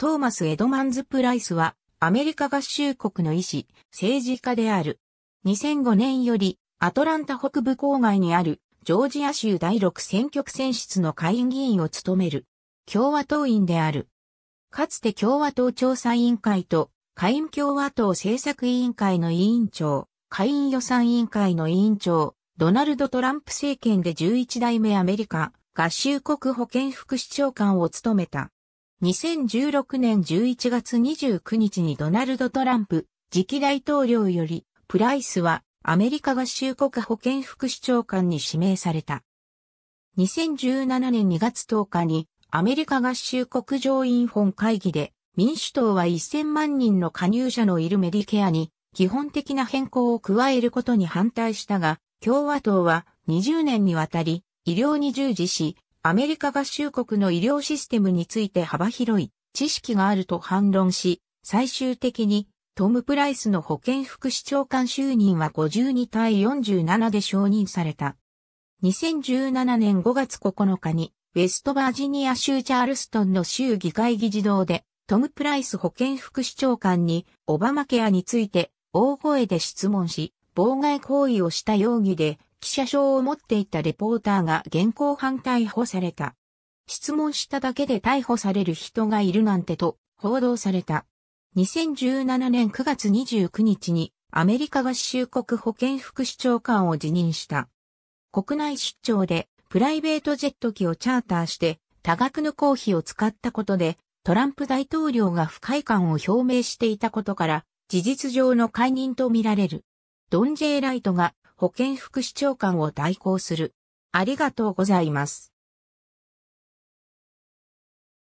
トーマス・エドマンズ・プライスは、アメリカ合衆国の医師、政治家である。2005年より、アトランタ北部郊外にある、ジョージア州第6選挙区選出の下院議員を務める、共和党員である。かつて共和党調査委員会と、下院共和党政策委員会の委員長、下院予算委員会の委員長、ドナルド・トランプ政権で11代目アメリカ合衆国保健副市長官を務めた。2016年11月29日にドナルド・トランプ次期大統領よりプライスはアメリカ合衆国保健副市長官に指名された。2017年2月10日にアメリカ合衆国上院本会議で民主党は1000万人の加入者のいるメディケアに基本的な変更を加えることに反対したが、共和党は20年にわたり医療に従事し、アメリカ合衆国の医療システムについて幅広い知識があると反論し、最終的にトム・プライスの保健副市長官就任は52対47で承認された。2017年5月9日に、ウェストバージニア州チャールストンの州議会議事堂で、トム・プライス保健副市長官に、オバマケアについて、大声で質問し、妨害行為をした容疑で、記者証を持っていたレポーターが現行犯逮捕された。質問しただけで逮捕される人がいるなんてと報道された。2017年9月29日にアメリカ合衆国保健副市長官を辞任した。国内出張でプライベートジェット機をチャーターして多額の公費を使ったことでトランプ大統領が不快感を表明していたことから事実上の解任とみられる。ドン・ジェイ・ライトが保健副市長官を代行する。ありがとうございます。